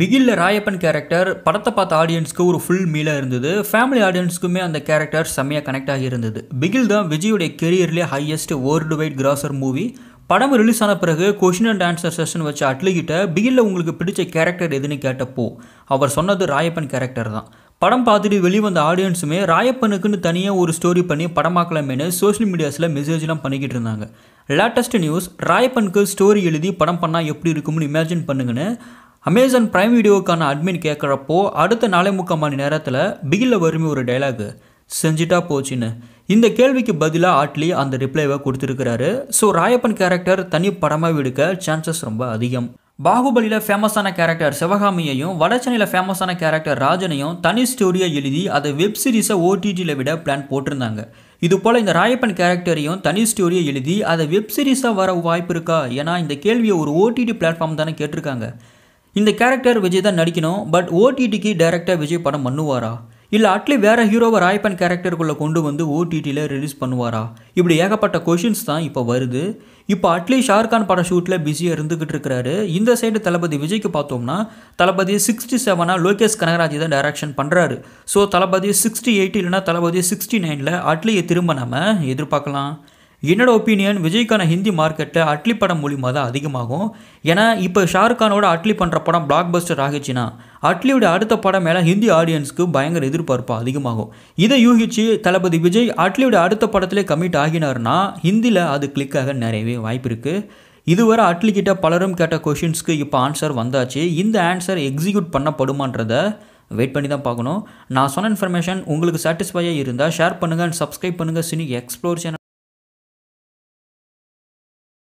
பிகில்ல Rayappan character படத்தை பார்த்த ஆடியன்ஸ்க்கு ஒரு ஃபுல் மீலாக இருந்தது ஃபேமிலி ஆடியன்ஸ்க்குமே அந்த கேரக்டர் செம்மையாக கனெக்ட் ஆகி இருந்தது பிகில் தான் விஜயுடைய கெரியர்லேயே highest world wide grosser movie படம் ரிலீஸ் ஆன பிறகு கொஷின் அண்ட் ஆன்சர் செஷன் வச்சு அட்லிகிட்ட பிகில்ல உங்களுக்கு பிடிச்ச கேரக்டர் எதுன்னு கேட்டப்போ அவர் சொன்னது ராயப்பன் கேரக்டர் தான் படம் பார்த்துட்டு வெளிவந்த ஆடியன்ஸுமே ராயப்பனுக்குன்னு தனியாக ஒரு ஸ்டோரி பண்ணி படமாக்கலாமேனு சோஷியல் மீடியாஸில் மெசேஜ்லாம் பண்ணிக்கிட்டு இருந்தாங்க லேட்டஸ்ட் நியூஸ் ராயப்பனுக்கு ஸ்டோரி எழுதி படம் பண்ணால் எப்படி இருக்கும்னு இமேஜின் பண்ணுங்கன்னு அமேசான் ப்ரைம் வீடியோக்கான அட்மின் கேட்குறப்போ அடுத்த நாளை முக்கால் மணி நேரத்தில் பிகில் வறுமை ஒரு டைலாகு செஞ்சுட்டா போச்சுன்னு இந்த கேள்விக்கு பதிலாக ஆட்லி அந்த ரிப்ளைவை கொடுத்துருக்கிறாரு ஸோ ராயப்பன் கேரக்டர் தனி படமாக விடுக்க சான்சஸ் ரொம்ப அதிகம் பாகுபலியில் ஃபேமஸான கேரக்டர் சிவகாமியையும் வடசென்னையில் ஃபேமஸான கேரக்டர் ராஜனையும் தனி ஸ்டோரியை எழுதி அதை வெப் சீரீஸை ஓடிடியில் விட பிளான் போட்டிருந்தாங்க இது போல் இந்த ராயப்பன் கேரக்டரையும் தனி ஸ்டோரியை எழுதி அதை வெப் சீரிஸாக வர வாய்ப்பு இருக்கா ஏன்னா இந்த கேள்வியை ஒரு ஓடிடி பிளாட்ஃபார்ம் தானே கேட்டிருக்காங்க இந்த கேரக்டர் விஜய் தான் நடிக்கணும் பட் ஓடிடிக்கு டேரெக்டாக விஜய் படம் பண்ணுவாரா இல்லை அட்லி வேறு ஹீரோவை ராய்பன் கேரக்டருக்குள்ளே கொண்டு வந்து ஓடிடியில் ரிலீஸ் பண்ணுவாரா இப்படி ஏகப்பட்ட கொஷின்ஸ் தான் இப்போ வருது இப்போ அட்லி ஷாருக்கான் படம் ஷூட்டில் பிஸியாக இருந்துகிட்டு இருக்கிறாரு இந்த சைடு தளபதி விஜய்க்கு பார்த்தோம்னா தளபதி சிக்ஸ்டி செவனாக லோகேஷ் கனகராஜ் தான் டைரக்ஷன் பண்ணுறாரு ஸோ தளபதி சிக்ஸ்டி எயிட் இல்லைனா தளபதி சிக்ஸ்டி நைனில் அட்லியை திரும்ப நம்ம எதிர்பார்க்கலாம் என்னோட ஒப்பீனியன் விஜய்க்கான ஹிந்தி மார்க்கெட்டில் அட்லி படம் மூலிமா தான் அதிகமாகும் ஏன்னா இப்போ ஷாருக்கானோட அட்லி பண்ணுற படம் பிளாக் பஸ்டர் ஆகிச்சுன்னா அட்லியோட அடுத்த படம் மேலே ஹிந்தி ஆடியன்ஸ்க்கு பயங்கர எதிர்பார்ப்பு அதிகமாகும் இதை யூகிச்சு தளபதி விஜய் அட்லியோட அடுத்த படத்திலே கமிட் ஆகினார்னா ஹிந்தியில் அது கிளிக்காக நிறையவே வாய்ப்பு இருக்குது இதுவரை அட்லிக்கிட்ட பலரும் கேட்ட கொஷின்ஸ்க்கு இப்போ ஆன்சர் வந்தாச்சு இந்த ஆன்சர் எக்ஸிக்யூட் பண்ணப்படுமான்றதை வெயிட் பண்ணி தான் பார்க்கணும் நான் சொன்ன இன்ஃபர்மேஷன் உங்களுக்கு சாட்டிஸ்ஃபையாக இருந்தால் ஷேர் பண்ணுங்கள் அண்ட் சப்ஸ்கிரைப் பண்ணுங்கள் சினி எக்ஸ்ப்ளோர் சேனல்